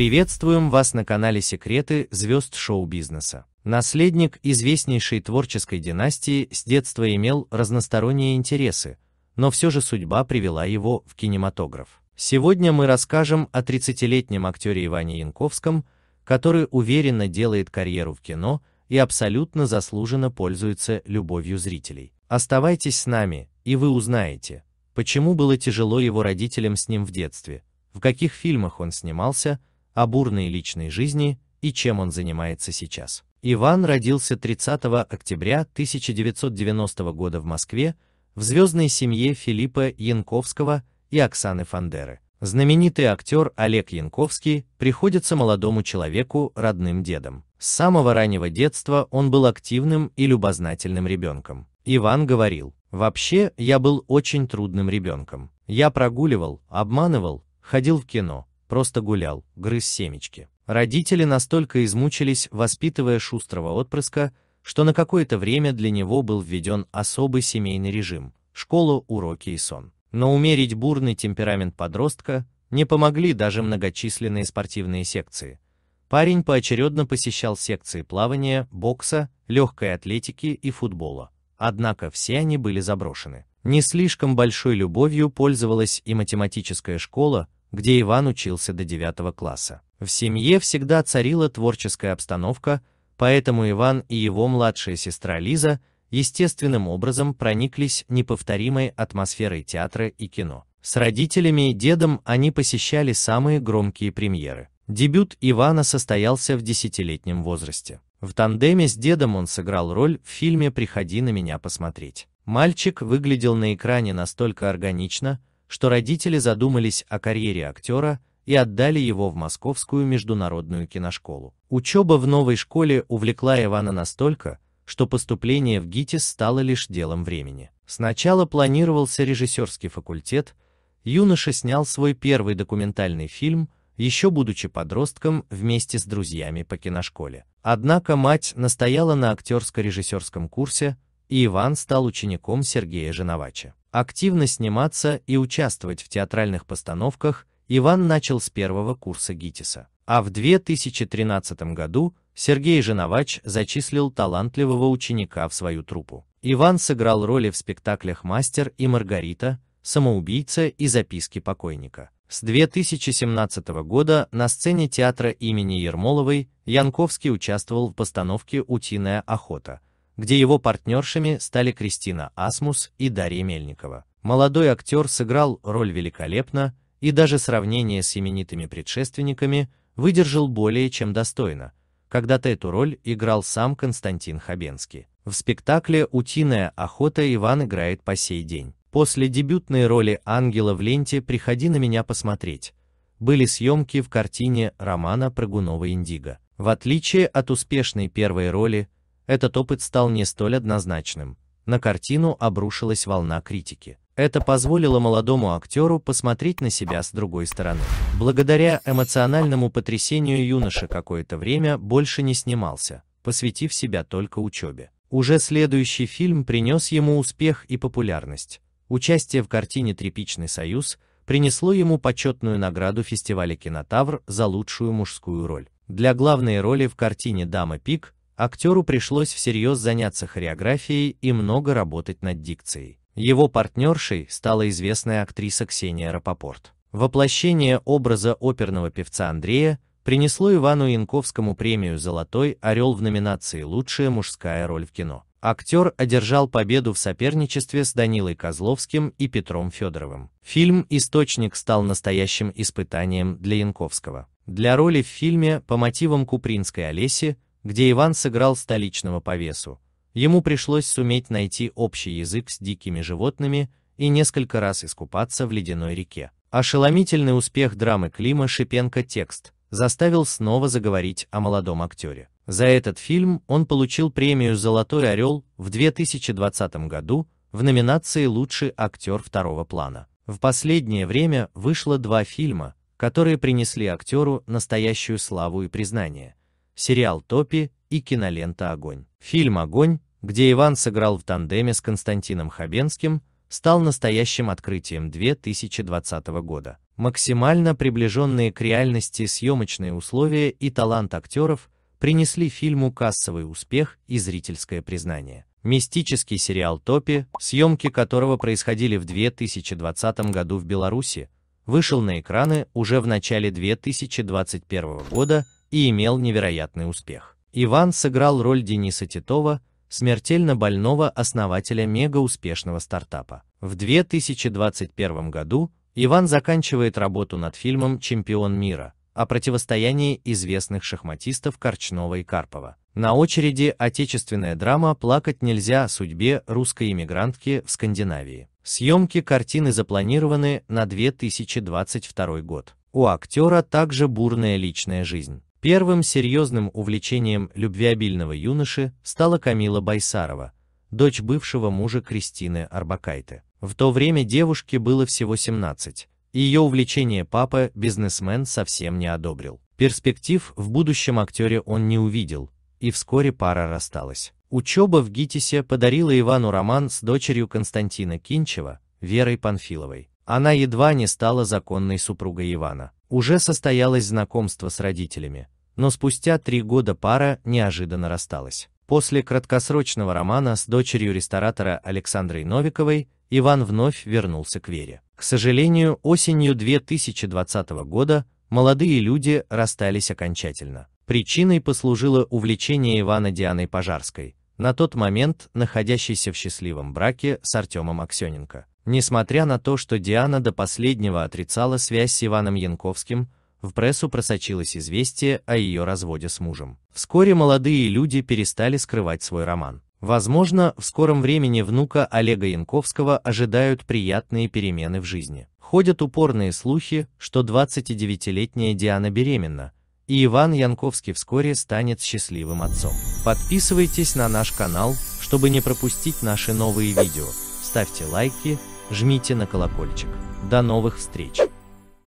Приветствуем вас на канале Секреты звезд шоу-бизнеса. Наследник известнейшей творческой династии с детства имел разносторонние интересы, но все же судьба привела его в кинематограф. Сегодня мы расскажем о 30-летнем актере Иване Янковском, который уверенно делает карьеру в кино и абсолютно заслуженно пользуется любовью зрителей. Оставайтесь с нами, и вы узнаете, почему было тяжело его родителям с ним в детстве, в каких фильмах он снимался, о бурной личной жизни и чем он занимается сейчас. Иван родился 30 октября 1990 года в Москве в звездной семье Филиппа Янковского и Оксаны Фандеры. Знаменитый актер Олег Янковский приходится молодому человеку родным дедом. С самого раннего детства он был активным и любознательным ребенком. Иван говорил, «Вообще, я был очень трудным ребенком. Я прогуливал, обманывал, ходил в кино, просто гулял, грыз семечки. Родители настолько измучились, воспитывая шустрого отпрыска, что на какое-то время для него был введен особый семейный режим – школа, уроки и сон. Но умерить бурный темперамент подростка не помогли даже многочисленные спортивные секции. Парень поочередно посещал секции плавания, бокса, легкой атлетики и футбола. Однако все они были заброшены. Не слишком большой любовью пользовалась и математическая школа, где Иван учился до 9 класса. В семье всегда царила творческая обстановка, поэтому Иван и его младшая сестра Лиза естественным образом прониклись неповторимой атмосферой театра и кино. С родителями и дедом они посещали самые громкие премьеры. Дебют Ивана состоялся в десятилетнем возрасте. В тандеме с дедом он сыграл роль в фильме «Приходи на меня посмотреть». Мальчик выглядел на экране настолько органично, что родители задумались о карьере актера и отдали его в Московскую международную киношколу. Учеба в новой школе увлекла Ивана настолько, что поступление в ГИТИС стало лишь делом времени. Сначала планировался режиссерский факультет, юноша снял свой первый документальный фильм, еще будучи подростком вместе с друзьями по киношколе. Однако мать настояла на актерско-режиссерском курсе, и Иван стал учеником Сергея Женовача. Активно сниматься и участвовать в театральных постановках Иван начал с первого курса ГИТИСа. А в 2013 году Сергей Женовач зачислил талантливого ученика в свою труппу. Иван сыграл роли в спектаклях «Мастер» и «Маргарита», «Самоубийца» и «Записки покойника». С 2017 года на сцене театра имени Ермоловой Янковский участвовал в постановке «Утиная охота», где его партнершами стали Кристина Асмус и Дарья Мельникова. Молодой актер сыграл роль великолепно и даже сравнение с именитыми предшественниками выдержал более чем достойно. Когда-то эту роль играл сам Константин Хабенский. В спектакле «Утиная охота» Иван играет по сей день. После дебютной роли ангела в ленте «Приходи на меня посмотреть» были съемки в картине романа Прыгунова «Индиго». В отличие от успешной первой роли, этот опыт стал не столь однозначным. На картину обрушилась волна критики. Это позволило молодому актеру посмотреть на себя с другой стороны. Благодаря эмоциональному потрясению юноша какое-то время больше не снимался, посвятив себя только учебе. Уже следующий фильм принес ему успех и популярность. Участие в картине «Тряпичный союз» принесло ему почетную награду фестиваля «Кинотавр» за лучшую мужскую роль. Для главной роли в картине «Дама Пик» Актеру пришлось всерьез заняться хореографией и много работать над дикцией. Его партнершей стала известная актриса Ксения Рапопорт. Воплощение образа оперного певца Андрея принесло Ивану Янковскому премию «Золотой орел» в номинации «Лучшая мужская роль в кино». Актер одержал победу в соперничестве с Данилой Козловским и Петром Федоровым. Фильм «Источник» стал настоящим испытанием для Янковского. Для роли в фильме по мотивам Купринской Олеси где Иван сыграл столичного повесу, ему пришлось суметь найти общий язык с дикими животными и несколько раз искупаться в ледяной реке. Ошеломительный успех драмы Клима Шипенко «Текст» заставил снова заговорить о молодом актере. За этот фильм он получил премию «Золотой орел» в 2020 году в номинации «Лучший актер второго плана». В последнее время вышло два фильма, которые принесли актеру настоящую славу и признание сериал «Топи» и кинолента «Огонь». Фильм «Огонь», где Иван сыграл в тандеме с Константином Хабенским, стал настоящим открытием 2020 года. Максимально приближенные к реальности съемочные условия и талант актеров принесли фильму кассовый успех и зрительское признание. Мистический сериал «Топи», съемки которого происходили в 2020 году в Беларуси, вышел на экраны уже в начале 2021 года и имел невероятный успех. Иван сыграл роль Дениса Титова, смертельно больного основателя мегауспешного стартапа. В 2021 году Иван заканчивает работу над фильмом «Чемпион мира» о противостоянии известных шахматистов Корчнова и Карпова. На очереди отечественная драма «Плакать нельзя» о судьбе русской иммигрантки в Скандинавии. Съемки картины запланированы на 2022 год. У актера также бурная личная жизнь. Первым серьезным увлечением любвеобильного юноши стала Камила Байсарова, дочь бывшего мужа Кристины Арбакайте. В то время девушке было всего 17, и ее увлечение папа, бизнесмен, совсем не одобрил. Перспектив в будущем актере он не увидел, и вскоре пара рассталась. Учеба в ГИТИСе подарила Ивану роман с дочерью Константина Кинчева, Верой Панфиловой. Она едва не стала законной супругой Ивана. Уже состоялось знакомство с родителями, но спустя три года пара неожиданно рассталась. После краткосрочного романа с дочерью ресторатора Александрой Новиковой Иван вновь вернулся к Вере. К сожалению, осенью 2020 года молодые люди расстались окончательно. Причиной послужило увлечение Ивана Дианой Пожарской, на тот момент находящейся в счастливом браке с Артемом Аксененко. Несмотря на то, что Диана до последнего отрицала связь с Иваном Янковским, в прессу просочилось известие о ее разводе с мужем. Вскоре молодые люди перестали скрывать свой роман. Возможно, в скором времени внука Олега Янковского ожидают приятные перемены в жизни. Ходят упорные слухи, что 29-летняя Диана беременна, и Иван Янковский вскоре станет счастливым отцом. Подписывайтесь на наш канал, чтобы не пропустить наши новые видео, ставьте лайки, жмите на колокольчик. До новых встреч!